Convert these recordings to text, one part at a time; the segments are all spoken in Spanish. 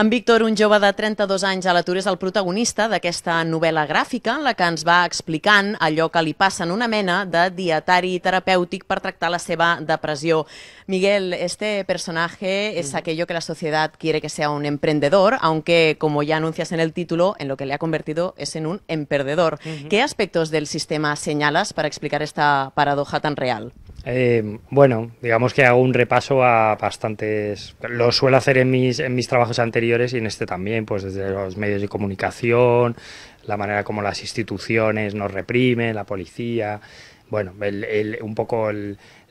En Víctor, un jove de 32 anys a l'atur, és el protagonista d'aquesta novel·la gràfica en la que ens va explicant allò que li passa en una mena de dietari terapèutic per tractar la seva depressió. Miguel, este personaje es aquello que la sociedad quiere que sea un emprendedor, aunque, como ya anuncias en el título, en lo que le ha convertido es en un emperdedor. ¿Qué aspectos del sistema señalas para explicar esta paradoja tan real? Eh, bueno, digamos que hago un repaso a bastantes. Lo suelo hacer en mis, en mis trabajos anteriores y en este también, pues desde los medios de comunicación, la manera como las instituciones nos reprimen, la policía, bueno, un poco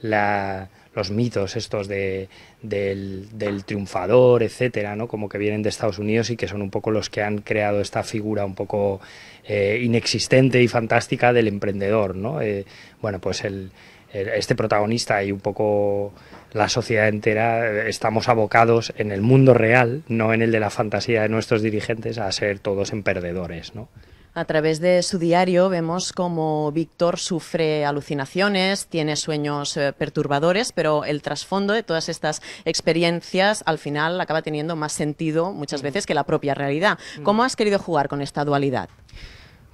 los mitos estos de, del, triunfador, etcétera, ¿no? Como que vienen de Estados Unidos y que son un poco los que han creado esta figura un poco eh, inexistente y fantástica del emprendedor, ¿no? Eh, bueno, pues el eh, este protagonista y un poco la sociedad entera eh, estamos abocados en el mundo real, no en el de la fantasía de nuestros dirigentes, a ser todos emperdedores, ¿no? A través de su diario vemos cómo Víctor sufre alucinaciones, tiene sueños eh, perturbadores, pero el trasfondo de todas estas experiencias al final acaba teniendo más sentido muchas veces que la propia realidad. ¿Cómo has querido jugar con esta dualidad?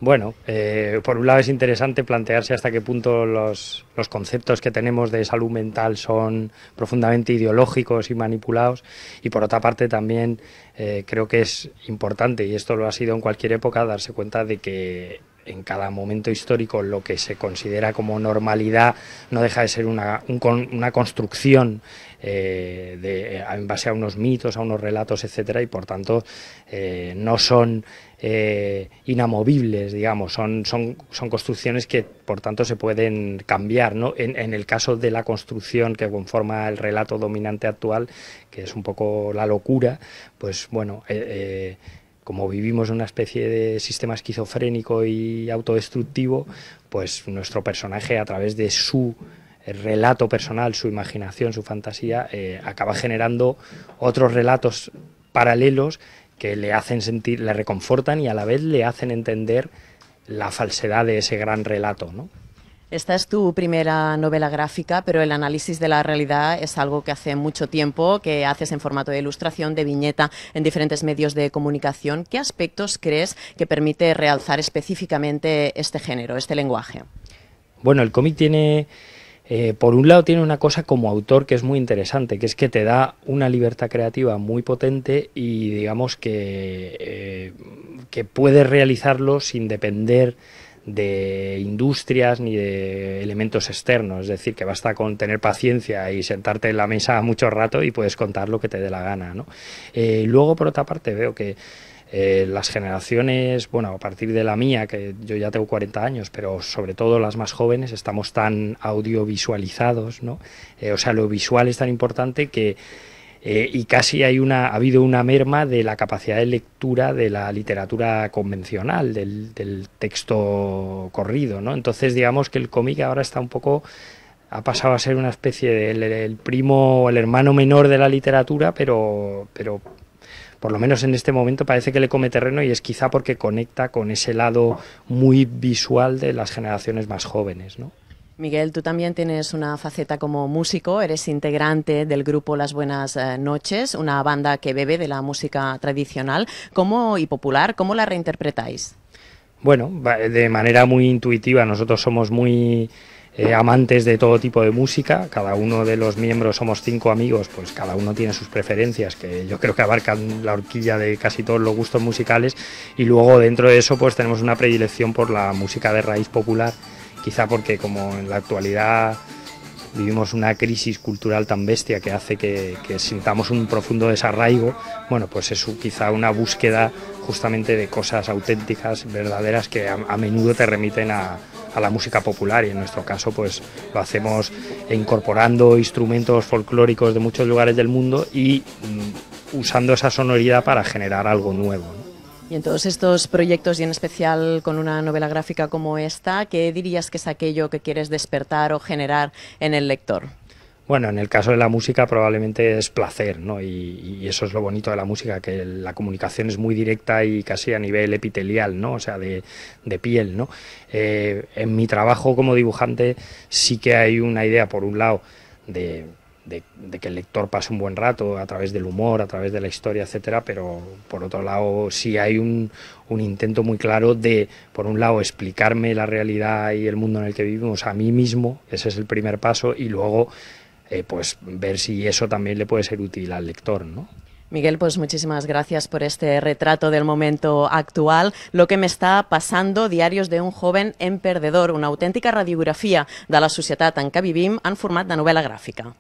Bueno, eh, por un lado es interesante plantearse hasta qué punto los, los, conceptos que tenemos de salud mental son profundamente ideológicos y manipulados y por otra parte también eh, creo que es importante, y esto lo ha sido en cualquier época, darse cuenta de que en cada momento histórico lo que se considera como normalidad no deja de ser una, construcción eh, eh, en base a unos mitos, a unos relatos, etcétera, y por tanto eh, no son inamovibles, digamos, son, son, son, construcciones que por tanto se pueden cambiar. En, en, el caso de la construcción que conforma el relato dominante actual, que es un poco la locura, pues bueno como vivimos en una especie de sistema esquizofrénico y autodestructivo, pues nuestro personaje a través de su relato personal, su imaginación, su fantasía, eh, acaba generando otros relatos paralelos que le hacen sentir, le reconfortan y a la vez le hacen entender la falsedad de ese gran relato, ¿no? Esta es tu primera novela gráfica, pero el análisis de la realidad es algo que hace mucho tiempo que haces en formato de ilustración, de viñeta, en diferentes medios de comunicación. ¿Qué aspectos crees que permite realzar específicamente este género, este lenguaje? Bueno, el cómic tiene... Eh, por un lado tiene una cosa como autor que es muy interesante, que es que te da una libertad creativa muy potente y digamos que, eh, que puedes realizarlo sin depender de industrias ni de elementos externos. Es decir, que basta con tener paciencia y sentarte en la mesa mucho rato y puedes contar lo que te dé la gana. ¿no? Eh, luego, por otra parte, veo que eh, las generaciones, bueno, a partir de la mía, que yo ya tengo 40 años, pero sobre todo las más jóvenes, estamos tan audiovisualizados, ¿no? Eh, o sea, lo visual es tan importante que eh, y casi hay una, ha habido una merma de la capacidad de lectura de la literatura convencional, del, texto corrido. ¿no? Entonces digamos que el cómic ahora está un poco ha pasado a ser una especie del de primo o el hermano menor de la literatura, pero, pero por lo menos en este momento parece que le come terreno y es quizá porque conecta con ese lado muy visual de las generaciones más jóvenes, ¿no? Miguel, tú también tienes una faceta como músico, eres integrante del grupo Las Buenas eh, Noches, una banda que bebe de la música tradicional. y popular? ¿Cómo la reinterpretáis? Bueno, de manera muy intuitiva, nosotros somos muy eh, amantes de todo tipo de música, cada uno de los miembros somos cinco amigos, pues cada uno tiene sus preferencias, que yo creo que abarcan la horquilla de casi todos los gustos musicales, y luego dentro de eso pues tenemos una predilección por la música de raíz popular quizá porque como en la actualidad vivimos una crisis cultural tan bestia que hace que, sintamos un profundo desarraigo, bueno, pues es quizá una búsqueda justamente de cosas auténticas, verdaderas, que a, menudo te remiten a, la música popular y en nuestro caso pues lo hacemos incorporando instrumentos folclóricos de muchos lugares del mundo y mm, usando esa sonoridad para generar algo nuevo. Y en todos estos proyectos, y en especial con una novela gráfica como esta, ¿qué dirías que es aquello que quieres despertar o generar en el lector? Bueno, en el caso de la música probablemente es placer, ¿no? Y, eso es lo bonito de la música, que la comunicación es muy directa y casi a nivel epitelial, ¿no? O sea, de, piel, ¿no? Eh, en mi trabajo como dibujante sí que hay una idea, por un lado, de de, que el lector pase un buen rato a través del humor, a través de la historia, etcétera, pero por otro lado sí hay un, intento muy claro de, por un lado, explicarme la realidad y el mundo en el que vivimos a mí mismo, ese es el primer paso, y luego eh, pues ver si eso también le puede ser útil al lector, ¿no? Miguel, pues muchísimas gracias por este retrato del momento actual. Lo que me está pasando, diarios de un joven en perdedor, una auténtica radiografía de la sociedad en que vivimos en format de novela gráfica.